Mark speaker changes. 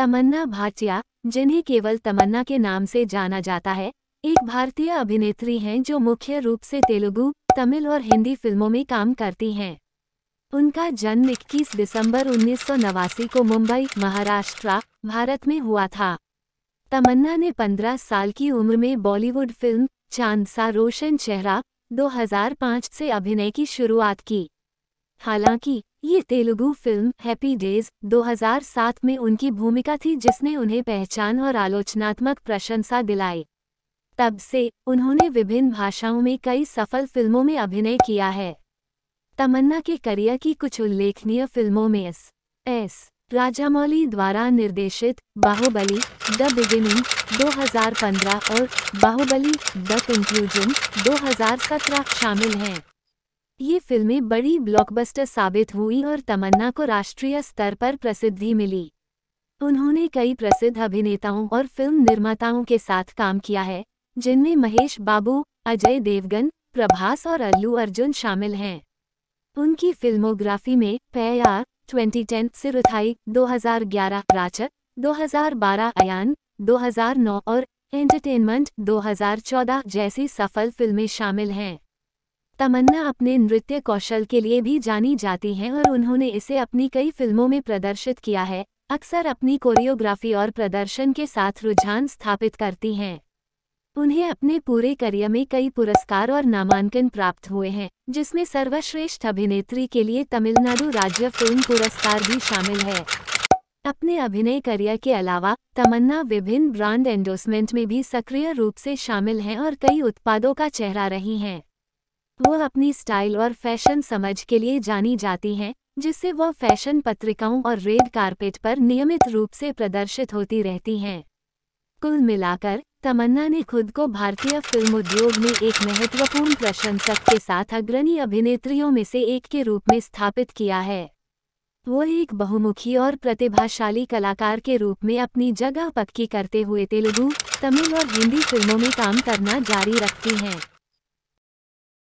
Speaker 1: तमन्ना भाटिया जिन्हें केवल तमन्ना के नाम से जाना जाता है एक भारतीय अभिनेत्री हैं जो मुख्य रूप से तेलुगु तमिल और हिंदी फिल्मों में काम करती हैं उनका जन्म 21 दिसंबर उन्नीस को मुंबई महाराष्ट्र भारत में हुआ था तमन्ना ने 15 साल की उम्र में बॉलीवुड फिल्म चांद सा रोशन चेहरा 2005 से अभिनय की शुरुआत की हालांकि ये तेलुगु फिल्म हैप्पी डेज 2007 में उनकी भूमिका थी जिसने उन्हें पहचान और आलोचनात्मक प्रशंसा दिलाई तब से उन्होंने विभिन्न भाषाओं में कई सफल फिल्मों में अभिनय किया है तमन्ना के करियर की कुछ उल्लेखनीय फिल्मों में एस एस राजामौली द्वारा निर्देशित बाहुबली द बिगिनिंग 2015 और बाहुबली द कंक्लूजन 2017 शामिल हैं ये फिल्में बड़ी ब्लॉकबस्टर साबित हुई और तमन्ना को राष्ट्रीय स्तर पर प्रसिद्धि मिली उन्होंने कई प्रसिद्ध अभिनेताओं और फिल्म निर्माताओं के साथ काम किया है जिनमें महेश बाबू अजय देवगन प्रभास और अल्लू अर्जुन शामिल हैं उनकी फिल्मोग्राफी में पैया 2010 सिरुथाई दो राचक 2012 अयान 2009 और एंटरटेनमेंट 2014 जैसी सफल फिल्में शामिल हैं तमन्ना अपने नृत्य कौशल के लिए भी जानी जाती हैं और उन्होंने इसे अपनी कई फिल्मों में प्रदर्शित किया है अक्सर अपनी कोरियोग्राफी और प्रदर्शन के साथ रुझान स्थापित करती हैं उन्हें अपने पूरे करियर में कई पुरस्कार और नामांकन प्राप्त हुए हैं जिसमें सर्वश्रेष्ठ अभिनेत्री के लिए तमिलनाडु राज्य फिल्म पुरस्कार भी शामिल है अपने अभिनय करियर के अलावा तमन्ना विभिन्न ब्रांड एंडोसमेंट में भी सक्रिय रूप से शामिल हैं और कई उत्पादों का चेहरा रही हैं वो अपनी स्टाइल और फैशन समझ के लिए जानी जाती हैं जिससे वह फैशन पत्रिकाओं और रेड कारपेट पर नियमित रूप से प्रदर्शित होती रहती हैं कुल मिलाकर तमन्ना ने खुद को भारतीय फिल्म उद्योग में एक महत्वपूर्ण प्रशंसक के साथ अग्रणी अभिनेत्रियों में से एक के रूप में स्थापित किया है वो एक बहुमुखी और प्रतिभाशाली कलाकार के रूप में अपनी जगह पक्की करते हुए तेलुगु तमिल और हिंदी फिल्मों में काम करना जारी रखती हैं